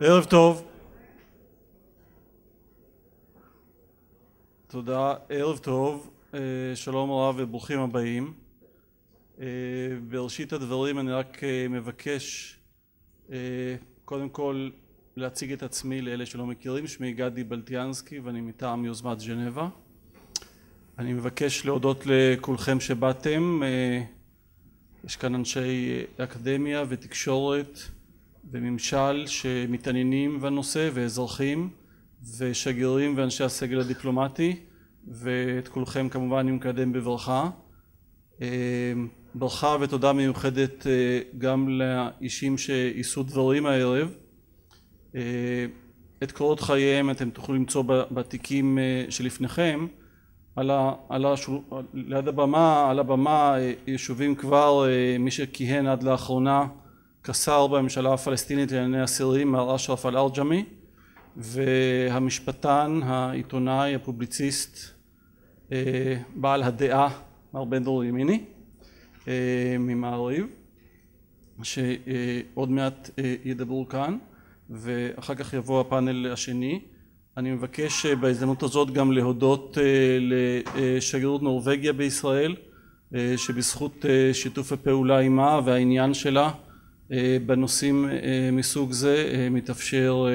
ערב טוב. תודה, ערב טוב, אה, שלום רב וברוכים הבאים. אה, בראשית הדברים אני רק אה, מבקש קודם כל להציג את עצמי לאלה שלא מכירים, שמי גדי בלטיאנסקי ואני מטעם יוזמת ז'נבה. אני מבקש להודות לכולכם שבאתם, יש כאן אנשי אקדמיה ותקשורת וממשל שמתעניינים בנושא ואזרחים ושגרירים ואנשי הסגל הדיפלומטי ואת כולכם כמובן אני מקדם בברכה אה, ברכה ותודה מיוחדת אה, גם לאישים שיישאו דברים הערב אה, את קורות חייהם אתם תוכלו למצוא בתיקים שלפניכם על ה, על השול, ליד הבמה, על הבמה יישובים כבר מי שכיהן עד לאחרונה כשר בממשלה הפלסטינית לענייני אסירים מר אשרף אל ארג'מי והמשפטן העיתונאי הפובליציסט אה, בעל הדעה מר בן דור ימיני אה, ממעריב שעוד מעט אה, ידברו כאן ואחר כך יבוא הפאנל השני אני מבקש בהזדמנות הזאת גם להודות לשגרירות נורבגיה בישראל שבזכות שיתוף הפעולה עימה והעניין שלה אה, בנושאים אה, מסוג זה אה, מתאפשר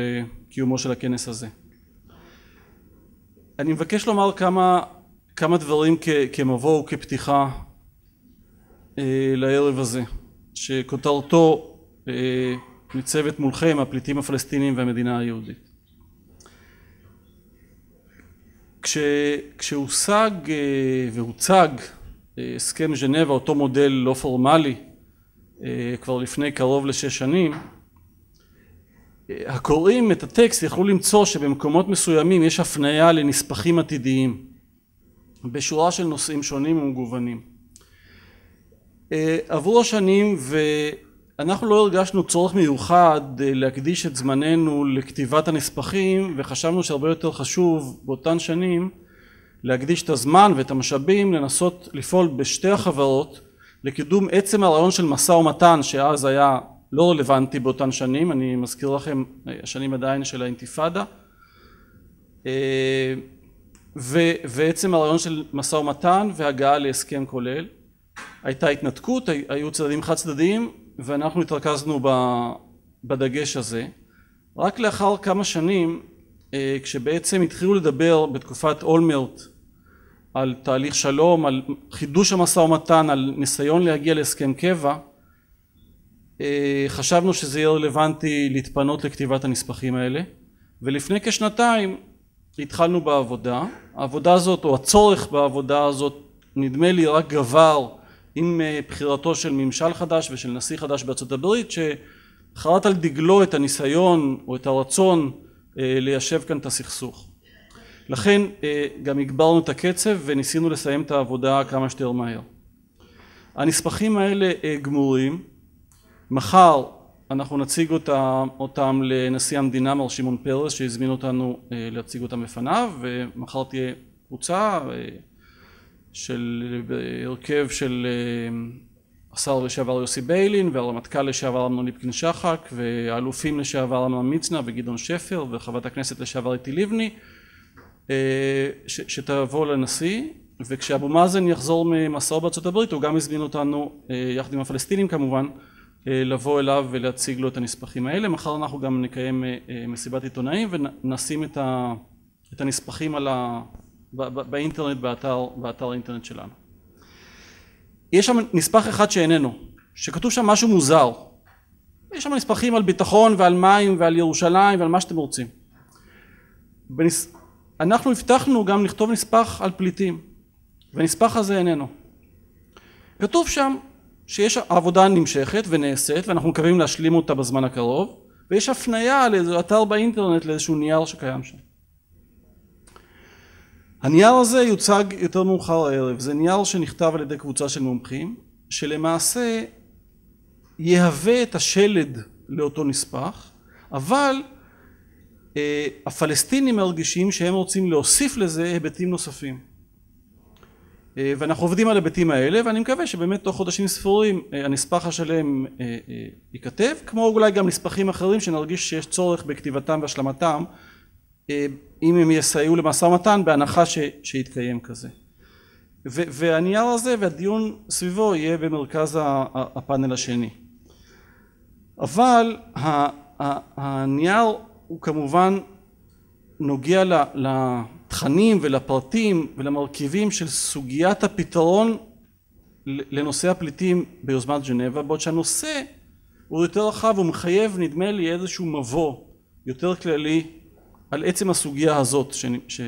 קיומו של הכנס הזה. אני מבקש לומר כמה, כמה דברים כ, כמבוא וכפתיחה לערב הזה שכותרתו ניצבת מולכם הפליטים הפלסטינים והמדינה היהודית. כש, כשהושג והוצג הסכם ז'נבה אותו מודל לא פורמלי אה, כבר לפני קרוב לשש שנים אה, הקוראים את הטקסט יכלו למצוא שבמקומות מסוימים יש הפניה לנספחים עתידיים בשורה של נושאים שונים ומגוונים. אה, עברו השנים ואנחנו לא הרגשנו צורך מיוחד להקדיש את זמננו לכתיבת הנספחים וחשבנו שהרבה יותר חשוב באותן שנים להקדיש את הזמן ואת המשאבים לנסות לפעול בשתי החברות לקידום עצם הרעיון של משא ומתן שאז היה לא רלוונטי באותן שנים, אני מזכיר לכם השנים עדיין של האינתיפאדה אה, ו- ועצם הרעיון של משא ומתן והגעה להסכם כולל. הייתה התנתקות, היו צדדים חד צדדיים ואנחנו התרכזנו בדגש הזה. רק לאחר כמה שנים אה, כשבעצם התחילו לדבר בתקופת אולמרט על תהליך שלום, על חידוש המשא ומתן, על ניסיון להגיע להסכם קבע, אה, חשבנו שזה יהיה רלוונטי להתפנות לכתיבת הנספחים האלה, ולפני כשנתיים התחלנו בעבודה, העבודה הזאת או הצורך בעבודה הזאת נדמה לי רק גבר עם אה, בחירתו של ממשל חדש ושל נשיא חדש בארצות הברית שחרט על דגלו את הניסיון או את הרצון אה, ליישב כאן את הסכסוך לכן אה, גם הגברנו את הקצב וניסינו לסיים את העבודה כמה שיותר מהר. הנספחים האלה אה, גמורים, מחר אנחנו נציג אותם, אותם לנשיא המדינה מר שמעון פרס שהזמין אותנו אה, להציג אותם בפניו ומחר תהיה קבוצה של הרכב של השר לשעבר יוסי ביילין והרמטכ"ל לשעבר אמנון ליפקין שחק והאלופים לשעבר אמנון מצנע וגדעון שפר וחברת הכנסת לשעבר איתי לבני אה, ש, שתבוא לנשיא וכשאבו מאזן יחזור ממסעו בארצות הברית הוא גם הזמין אותנו אה, יחד עם הפלסטינים כמובן אה, לבוא אליו ולהציג לו את הנספחים האלה מחר אנחנו גם נקיים מסיבת עיתונאים ונשים את, ה, את הנספחים על ה, באינטרנט באתר, באתר האינטרנט שלנו יש שם נספח אחד שאיננו שכתוב שם משהו מוזר יש שם נספחים על ביטחון ועל מים ועל ירושלים ועל מה שאתם רוצים בנס... אנחנו הבטחנו גם לכתוב נספח על פליטים, והנספח הזה איננו. כתוב שם שיש עבודה נמשכת ונעשית, ואנחנו מקווים להשלים אותה בזמן הקרוב, ויש הפנייה לאיזה אתר באינטרנט לאיזשהו נייר שקיים שם. הנייר הזה יוצג יותר מאוחר הערב, זה נייר שנכתב על ידי קבוצה של מומחים, שלמעשה יהווה את השלד לאותו נספח, אבל אה, הפלסטינים מרגישים שהם רוצים להוסיף לזה היבטים נוספים אה, ואנחנו עובדים על היבטים האלה ואני מקווה שבאמת תוך חודשים ספורים אה, הנספח השלם ייכתב כמו אולי גם נספחים אחרים שנרגיש שיש צורך בכתיבתם והשלמתם אם הם יסייעו למשא ומתן בהנחה ש, שיתקיים כזה ו- והנייר הזה והדיון סביבו יהיה במרכז הפאנל השני אבל הנייר הוא כמובן נוגע לתכנים ולפרטים ולמרכיבים של סוגיית הפתרון לנושא הפליטים ביוזמת ג'נבה בעוד שהנושא הוא יותר רחב הוא מחייב נדמה לי איזשהו מבוא יותר כללי על עצם הסוגיה הזאת ש... ש...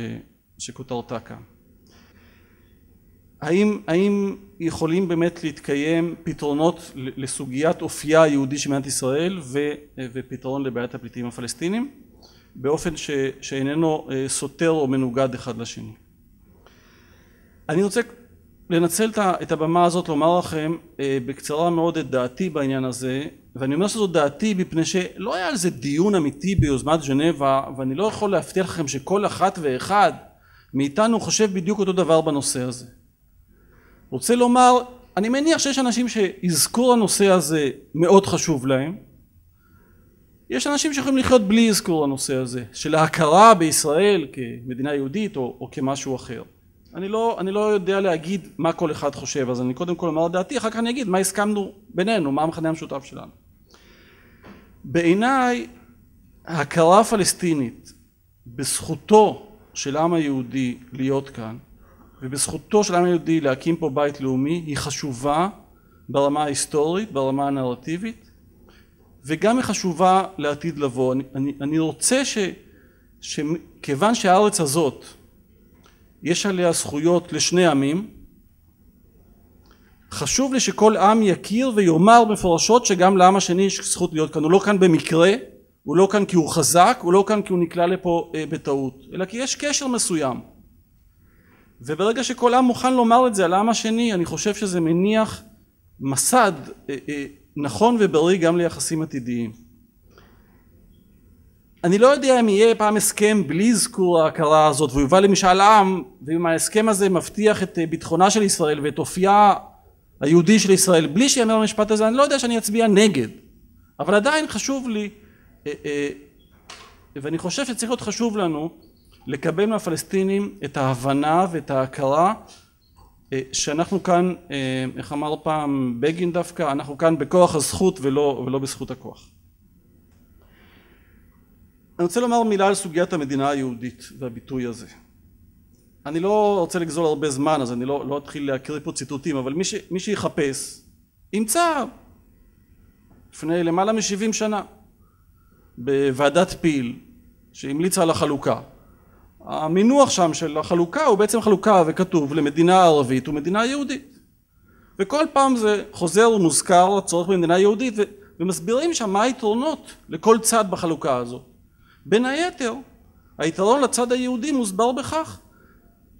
שכותרתה כאן האם, האם יכולים באמת להתקיים פתרונות לסוגיית אופייה היהודי של מדינת ישראל ו, ופתרון לבעיית הפליטים הפלסטינים באופן ש, שאיננו אה, סותר או מנוגד אחד לשני. אני רוצה לנצל את הבמה הזאת לומר לכם אה, בקצרה מאוד את דעתי בעניין הזה ואני אומר שזו דעתי מפני שלא היה על זה דיון אמיתי ביוזמת ז'נבה ואני לא יכול להבטיח לכם שכל אחת ואחד מאיתנו חושב בדיוק אותו דבר בנושא הזה רוצה לומר, אני מניח שיש אנשים שאזכור הנושא הזה מאוד חשוב להם. יש אנשים שיכולים לחיות בלי אזכור הנושא הזה, של ההכרה בישראל כמדינה יהודית או, או כמשהו אחר. אני לא, אני לא יודע להגיד מה כל אחד חושב, אז אני קודם כל אומר דעתי, אחר כך אני אגיד מה הסכמנו בינינו, מה המכנה המשותף שלנו. בעיניי, הכרה פלסטינית בזכותו של העם היהודי להיות כאן ובזכותו של העם היהודי להקים פה בית לאומי היא חשובה ברמה ההיסטורית, ברמה הנרטיבית וגם היא חשובה לעתיד לבוא. אני, אני, אני רוצה ש, שכיוון שהארץ הזאת יש עליה זכויות לשני עמים חשוב לי שכל עם יכיר ויאמר מפורשות שגם לעם השני יש זכות להיות כאן הוא לא כאן במקרה הוא לא כאן כי הוא חזק הוא לא כאן כי הוא נקלע לפה אה, בטעות אלא כי יש קשר מסוים וברגע שכל עם מוכן לומר את זה על העם השני אני חושב שזה מניח מסד אה, אה, נכון ובריא גם ליחסים עתידיים. אני לא יודע אם יהיה פעם הסכם בלי אזכור ההכרה הזאת והוא יובא למשאל עם ואם ההסכם הזה מבטיח את אה, ביטחונה של ישראל ואת אופייה היהודי של ישראל בלי שיאמר המשפט הזה אני לא יודע שאני אצביע נגד אבל עדיין חשוב לי ואני חושב שצריך להיות חשוב לנו לקבל מהפלסטינים את ההבנה ואת ההכרה אה, שאנחנו כאן, אה, איך אמר פעם בגין דווקא, אנחנו כאן בכוח הזכות ולא, ולא בזכות הכוח. אני רוצה לומר מילה על סוגיית המדינה היהודית והביטוי הזה. אני לא רוצה לגזול הרבה זמן אז אני לא, לא אתחיל להקריא פה ציטוטים אבל מי, ש, מי שיחפש ימצא לפני למעלה מ-70 שנה בוועדת פיל שהמליצה על החלוקה המינוח שם של החלוקה הוא בעצם חלוקה וכתוב למדינה ערבית ומדינה יהודית וכל פעם זה חוזר ומוזכר הצורך במדינה יהודית ומסבירים שם מה היתרונות לכל צד בחלוקה הזו בין היתר היתרון לצד היהודי מוסבר בכך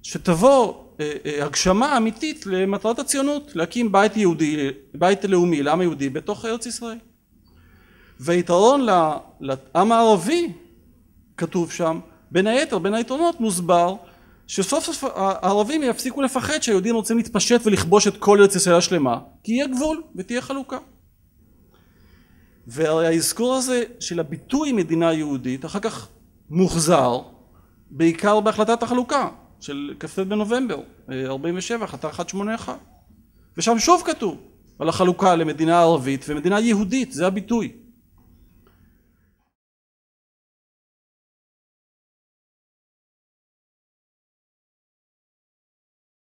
שתבוא אה, אה, הגשמה אמיתית למטרת הציונות להקים בית יהודי בית לאומי לעם היהודי בתוך ארץ ישראל והיתרון לעם הערבי כתוב שם בין היתר בין העיתונות מוסבר שסוף סוף הערבים יפסיקו לפחד שהיהודים רוצים להתפשט ולכבוש את כל ארץ ישראל השלמה כי יהיה גבול ותהיה חלוקה והרי האזכור הזה של הביטוי מדינה יהודית אחר כך מוחזר בעיקר בהחלטת החלוקה של כ"ט בנובמבר 47 החלטה 181 ושם שוב כתוב על החלוקה למדינה ערבית ומדינה יהודית זה הביטוי